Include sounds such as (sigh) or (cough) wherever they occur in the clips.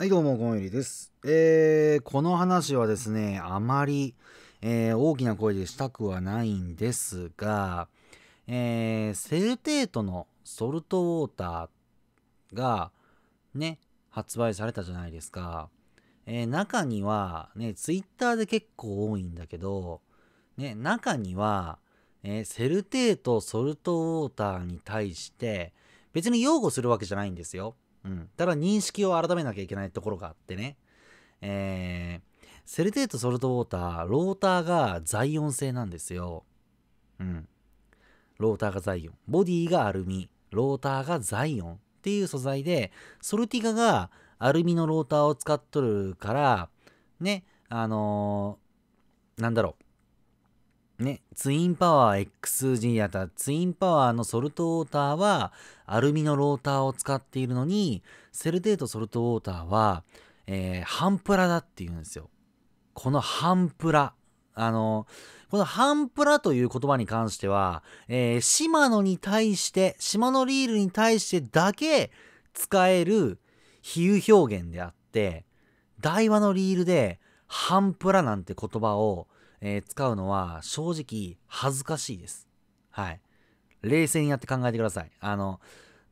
はいどうも、こんゆりです。えー、この話はですね、あまり、えー、大きな声でしたくはないんですが、えー、セルテートのソルトウォーターが、ね、発売されたじゃないですか。えー、中には、ね、ツイッターで結構多いんだけど、ね、中には、えー、セルテートソルトウォーターに対して、別に擁護するわけじゃないんですよ。うん。ただ認識を改めなきゃいけないところがあってね。えー、セルテートソルトウォーター、ローターがザイオン製なんですよ。うん。ローターがザイオン。ボディがアルミ。ローターがザイオンっていう素材で、ソルティガがアルミのローターを使っとるから、ね、あのー、なんだろう。ね、ツインパワー XG やったツインパワーのソルトウォーターはアルミのローターを使っているのにセルテートソルトウォーターは、えー、プラだっていうんですよ。この半プラ。あの、この半プラという言葉に関しては、えー、シマノに対して、シマノリールに対してだけ使える比喩表現であって、台話のリールで半プラなんて言葉をえー、使うのは正直恥ずかしいです。はい。冷静にやって考えてください。あの、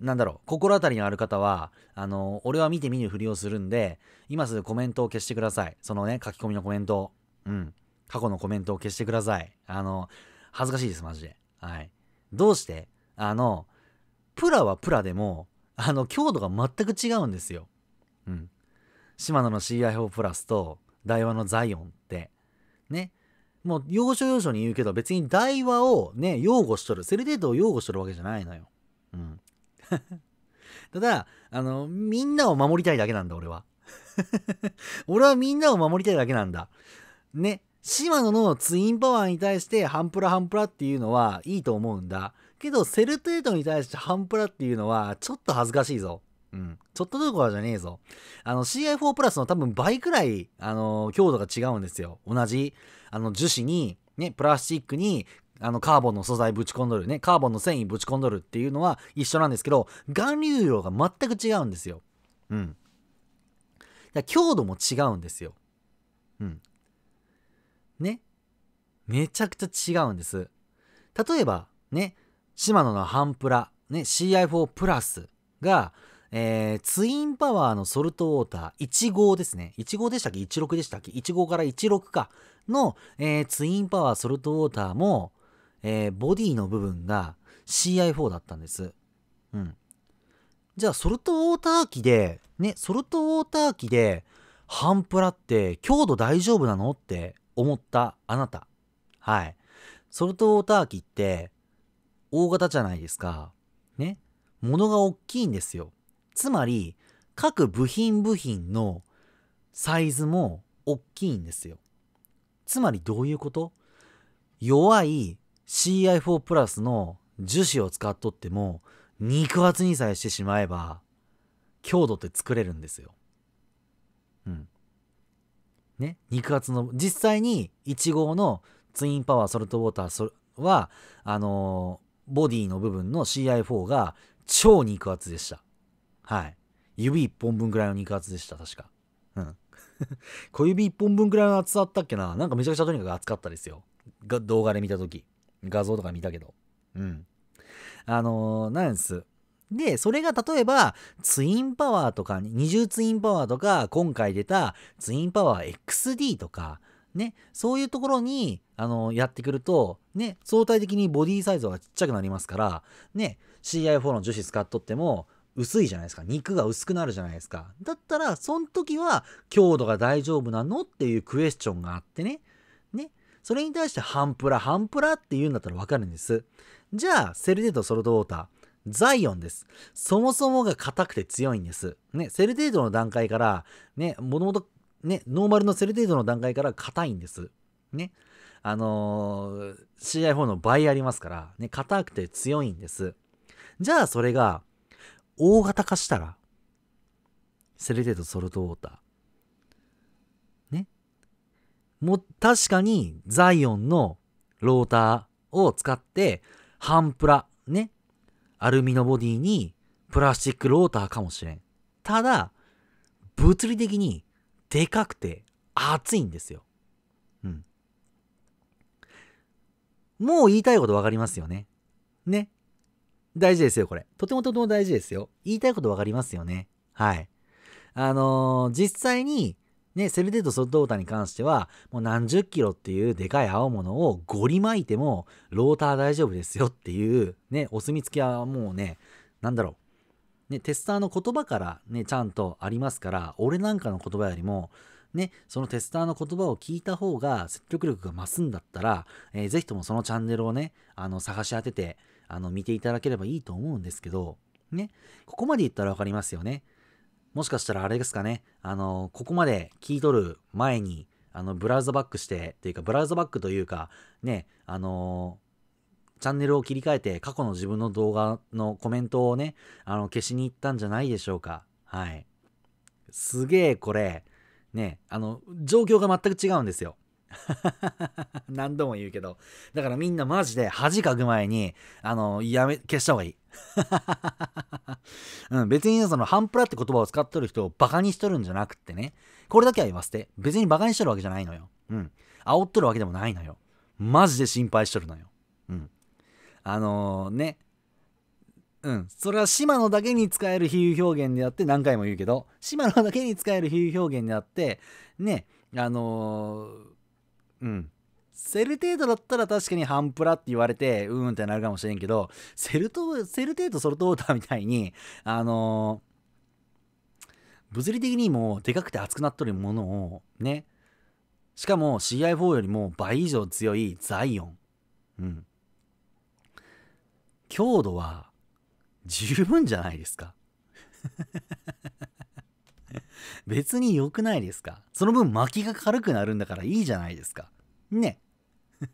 なんだろう、心当たりのある方は、あの、俺は見て見ぬふりをするんで、今すぐコメントを消してください。そのね、書き込みのコメントを。うん。過去のコメントを消してください。あの、恥ずかしいです、マジで。はい。どうしてあの、プラはプラでも、あの、強度が全く違うんですよ。うん。島野の CI4 プラスと、台湾のザイオンって、ね、もう要所要所に言うけど別に台話をね、擁護しとる。セルデートを擁護しとるわけじゃないのよ。うん。(laughs) ただ、あの、みんなを守りたいだけなんだ、俺は。(laughs) 俺はみんなを守りたいだけなんだ。ね。島野のツインパワーに対してハンプラハンプラっていうのはいいと思うんだ。けど、セルテートに対してハンプラっていうのはちょっと恥ずかしいぞ。うん。ちょっとどころじゃねえぞ。あの CI4 プラスの多分倍くらい、あのー、強度が違うんですよ。同じ、あの、樹脂に、ね、プラスチックに、あの、カーボンの素材ぶち込んどるね、カーボンの繊維ぶち込んどるっていうのは一緒なんですけど、含流量が全く違うんですよ。うん。だ強度も違うんですよ。うん。ね。めちゃくちゃ違うんです。例えば、ね、シマノのハンプラ、ね、CI4 プラスが、えー、ツインパワーのソルトウォーター1号ですね。1号でしたっけ ?16 でしたっけ ?1 号から16かの、えー、ツインパワーソルトウォーターも、えー、ボディの部分が CI4 だったんです。うん。じゃあ、ソルトウォーター機で、ね、ソルトウォーター機で、ハンプラって強度大丈夫なのって思ったあなた。はい。ソルトウォーター機って、大型じゃないですか。ね。物が大きいんですよ。つまり各部品部品のサイズも大きいんですよつまりどういうこと弱い CI4 プラスの樹脂を使っとっても肉厚にさえしてしまえば強度って作れるんですよ。うん。ね肉厚の実際に1号のツインパワーソルトウォーターはあのー、ボディの部分の CI4 が超肉厚でした。はい。指1本分ぐらいの肉厚でした、確か。うん。(laughs) 小指1本分ぐらいの厚さあったっけななんかめちゃくちゃとにかく厚かったですよ。が動画で見たとき。画像とか見たけど。うん。あのー、なんです。で、それが例えば、ツインパワーとか、二重ツインパワーとか、今回出たツインパワー XD とか、ね、そういうところに、あのー、やってくると、ね、相対的にボディサイズはちっちゃくなりますから、ね、CI4 の樹脂使っとっても、薄いじゃないですか肉が薄くなるじゃないですかだったらその時は強度が大丈夫なのっていうクエスチョンがあってねねそれに対して半プラ半プラって言うんだったらわかるんですじゃあセルデートソルトウォーターザイオンです。そもそもが硬くて強いんです。ね、セルテードの段階から、ね、もともと、ね、ノーマルのセルテードの段階から硬いんです。ね。あのー、CI4 の倍ありますから、ね、硬くて強いんです。じゃあそれが、大型化したら、セレテーソルトウォーター。ね。も、確かに、ザイオンのローターを使って、半プラ、ね。アルミのボディに、プラスチックローターかもしれん。ただ、物理的に、でかくて、熱いんですよ。うん。もう言いたいことわかりますよね。ね。大事ですよ、これ。とてもとても大事ですよ。言いたいことわかりますよね。はい。あのー、実際に、ね、セルデートソッドウータに関しては、もう何十キロっていうでかい青物をゴリ巻いても、ローター大丈夫ですよっていう、ね、お墨付きはもうね、なんだろう。ね、テスターの言葉からね、ちゃんとありますから、俺なんかの言葉よりも、ね、そのテスターの言葉を聞いた方が説得力が増すんだったら、えー、ぜひともそのチャンネルをね、あの、探し当てて、あの、見ていただければいいと思うんですけど、ね、ここまで言ったらわかりますよね。もしかしたらあれですかね、あの、ここまで聞いとる前に、あの、ブラウザバックして、というか、ブラウザバックというか、ね、あのチャンネルを切り替えて過去の自分の動画のコメントをね、あの消しに行ったんじゃないでしょうか。はい。すげえこれ、ね、あの、状況が全く違うんですよ。(laughs) 何度も言うけど。だからみんなマジで恥かく前に、あの、やめ、消した方がいい。(laughs) うん、別にその、半プラって言葉を使っとる人をバカにしとるんじゃなくってね。これだけは言わせて。別にバカにしとるわけじゃないのよ。うん。煽っとるわけでもないのよ。マジで心配しとるのよ。うん。あのー、ね。うん。それは島野だけに使える比喩表現であって何回も言うけど、島野だけに使える比喩表現であって、ね、あのーうんセル程度だったら確かに半プラって言われてうーんってなるかもしれんけどセルトセル程度ソルトウォーターみたいにあのー、物理的にもでかくて熱くなっとるものをねしかも CI4 よりも倍以上強いザイオンうん強度は十分じゃないですか (laughs) 別に良くないですかその分薪が軽くなるんだからいいじゃないですか。ね。(laughs)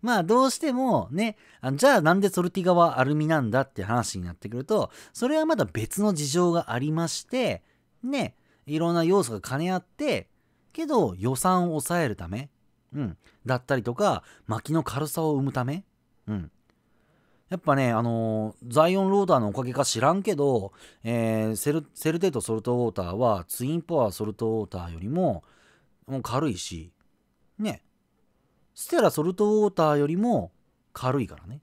まあどうしてもね、あじゃあなんでソルティガはアルミなんだって話になってくると、それはまだ別の事情がありまして、ね、いろんな要素が兼ね合って、けど予算を抑えるため、うん、だったりとか、薪の軽さを生むため、うん、やっぱね、あのー、ザイオンローターのおかげか知らんけど、えー、セルセルテートソルトウォーターはツインパワーソルトウォーターよりももう軽いし、ね、ステラソルトウォーターよりも軽いからね。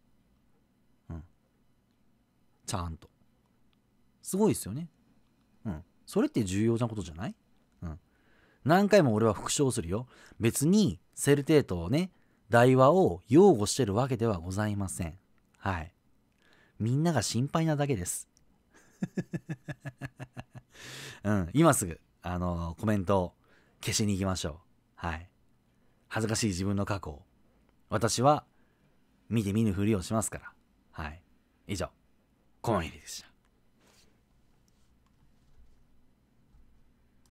うん。ちゃんと。すごいですよね。うん。それって重要なことじゃないうん。何回も俺は復唱するよ。別にセルテートをね、台話を擁護してるわけではございません。はい。みんなが心配なだけです。(laughs) うん、今すぐ、あのー、コメントを消しに行きましょう。はい。恥ずかしい自分の過去を。私は、見て見ぬふりをしますから。はい。以上、コのンヒリでした。